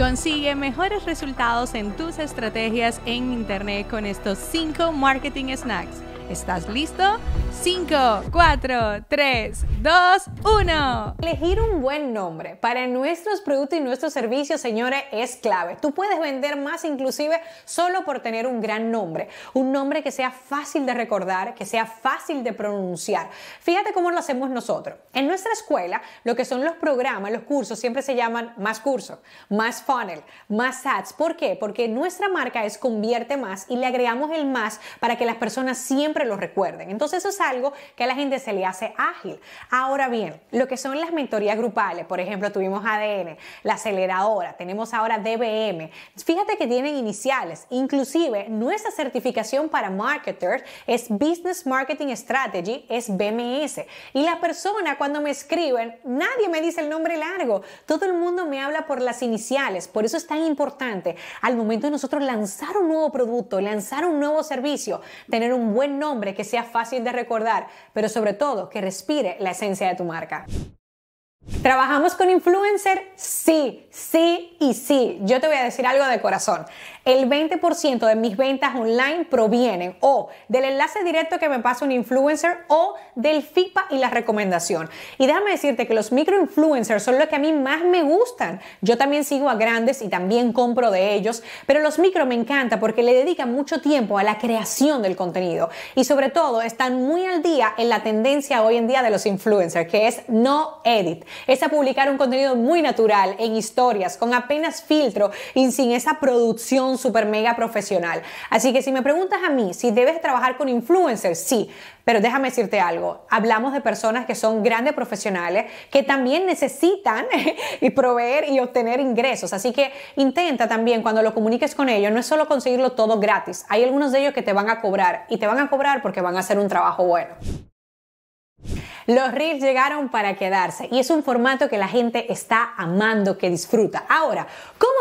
Consigue mejores resultados en tus estrategias en Internet con estos 5 marketing snacks. ¿Estás listo? 5, 4, 3, 2, 1. Elegir un buen nombre para nuestros productos y nuestros servicios, señores, es clave. Tú puedes vender más inclusive solo por tener un gran nombre. Un nombre que sea fácil de recordar, que sea fácil de pronunciar. Fíjate cómo lo hacemos nosotros. En nuestra escuela, lo que son los programas, los cursos, siempre se llaman más curso más funnel, más ads. ¿Por qué? Porque nuestra marca es convierte más y le agregamos el más para que las personas siempre lo recuerden. Entonces eso es algo que a la gente se le hace ágil. Ahora bien, lo que son las mentorías grupales, por ejemplo, tuvimos ADN, la aceleradora, tenemos ahora DBM. Fíjate que tienen iniciales. Inclusive nuestra certificación para marketers es Business Marketing Strategy, es BMS. Y la persona cuando me escriben, nadie me dice el nombre largo. Todo el mundo me habla por las iniciales. Por eso es tan importante al momento de nosotros lanzar un nuevo producto, lanzar un nuevo servicio, tener un buen nombre que sea fácil de recordar, pero sobre todo que respire la esencia de tu marca. ¿Trabajamos con influencer? Sí, sí y sí. Yo te voy a decir algo de corazón. El 20% de mis ventas online provienen o del enlace directo que me pasa un influencer o del FIPA y la recomendación. Y déjame decirte que los microinfluencers son los que a mí más me gustan. Yo también sigo a grandes y también compro de ellos, pero los micro me encanta porque le dedican mucho tiempo a la creación del contenido y sobre todo están muy al día en la tendencia hoy en día de los influencers, que es no edit es a publicar un contenido muy natural en historias, con apenas filtro y sin esa producción super mega profesional. Así que si me preguntas a mí si debes trabajar con influencers, sí, pero déjame decirte algo, hablamos de personas que son grandes profesionales que también necesitan y proveer y obtener ingresos. Así que intenta también cuando lo comuniques con ellos, no es solo conseguirlo todo gratis, hay algunos de ellos que te van a cobrar y te van a cobrar porque van a hacer un trabajo bueno. Los riffs llegaron para quedarse y es un formato que la gente está amando, que disfruta. Ahora,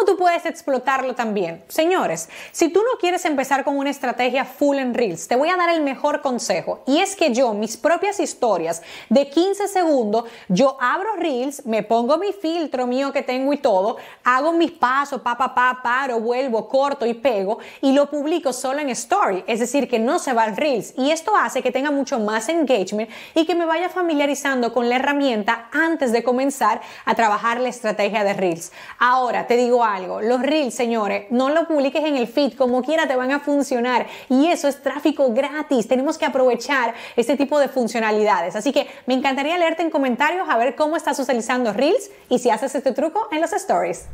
tú puedes explotarlo también? Señores, si tú no quieres empezar con una estrategia full en Reels, te voy a dar el mejor consejo. Y es que yo, mis propias historias de 15 segundos, yo abro Reels, me pongo mi filtro mío que tengo y todo, hago mis pasos, pa, pa, pa, paro, vuelvo, corto y pego y lo publico solo en Story. Es decir, que no se va al Reels. Y esto hace que tenga mucho más engagement y que me vaya familiarizando con la herramienta antes de comenzar a trabajar la estrategia de Reels. Ahora, te digo algo. Los reels, señores, no lo publiques en el feed, como quiera te van a funcionar. Y eso es tráfico gratis. Tenemos que aprovechar este tipo de funcionalidades. Así que me encantaría leerte en comentarios a ver cómo estás utilizando reels y si haces este truco en los stories.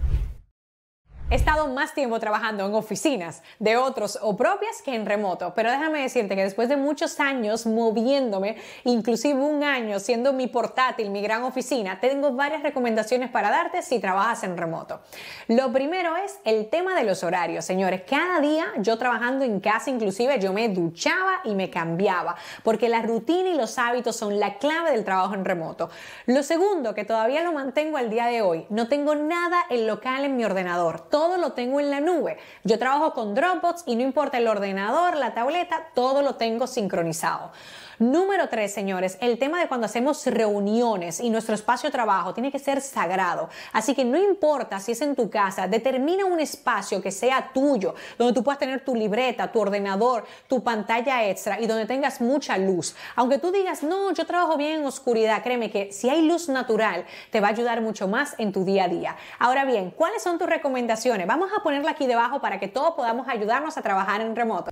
He estado más tiempo trabajando en oficinas de otros o propias que en remoto, pero déjame decirte que después de muchos años moviéndome, inclusive un año siendo mi portátil, mi gran oficina, tengo varias recomendaciones para darte si trabajas en remoto. Lo primero es el tema de los horarios, señores. Cada día yo trabajando en casa, inclusive yo me duchaba y me cambiaba, porque la rutina y los hábitos son la clave del trabajo en remoto. Lo segundo, que todavía lo mantengo al día de hoy, no tengo nada en local en mi ordenador todo lo tengo en la nube. Yo trabajo con Dropbox y no importa el ordenador, la tableta, todo lo tengo sincronizado. Número tres, señores, el tema de cuando hacemos reuniones y nuestro espacio de trabajo tiene que ser sagrado. Así que no importa si es en tu casa, determina un espacio que sea tuyo, donde tú puedas tener tu libreta, tu ordenador, tu pantalla extra y donde tengas mucha luz. Aunque tú digas, no, yo trabajo bien en oscuridad, créeme que si hay luz natural, te va a ayudar mucho más en tu día a día. Ahora bien, ¿cuáles son tus recomendaciones? Vamos a ponerla aquí debajo para que todos podamos ayudarnos a trabajar en remoto.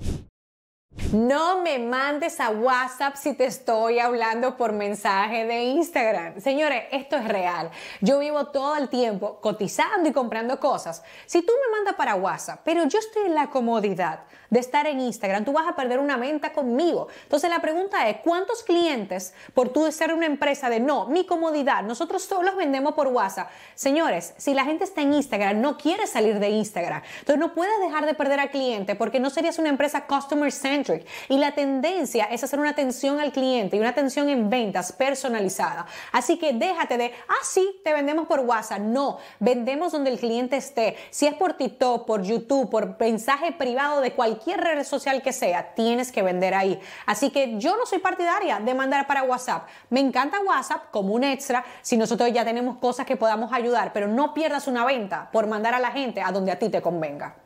No me mandes a WhatsApp si te estoy hablando por mensaje de Instagram. Señores, esto es real. Yo vivo todo el tiempo cotizando y comprando cosas. Si tú me mandas para WhatsApp, pero yo estoy en la comodidad de estar en Instagram, tú vas a perder una venta conmigo. Entonces la pregunta es, ¿cuántos clientes por tú ser una empresa de no, mi comodidad, nosotros los vendemos por WhatsApp? Señores, si la gente está en Instagram, no quiere salir de Instagram. Entonces no puedes dejar de perder al cliente porque no serías una empresa customer centric. Y la tendencia es hacer una atención al cliente y una atención en ventas personalizada. Así que déjate de, ah, sí, te vendemos por WhatsApp. No, vendemos donde el cliente esté. Si es por TikTok, por YouTube, por mensaje privado de cualquier red social que sea, tienes que vender ahí. Así que yo no soy partidaria de mandar para WhatsApp. Me encanta WhatsApp como un extra si nosotros ya tenemos cosas que podamos ayudar, pero no pierdas una venta por mandar a la gente a donde a ti te convenga.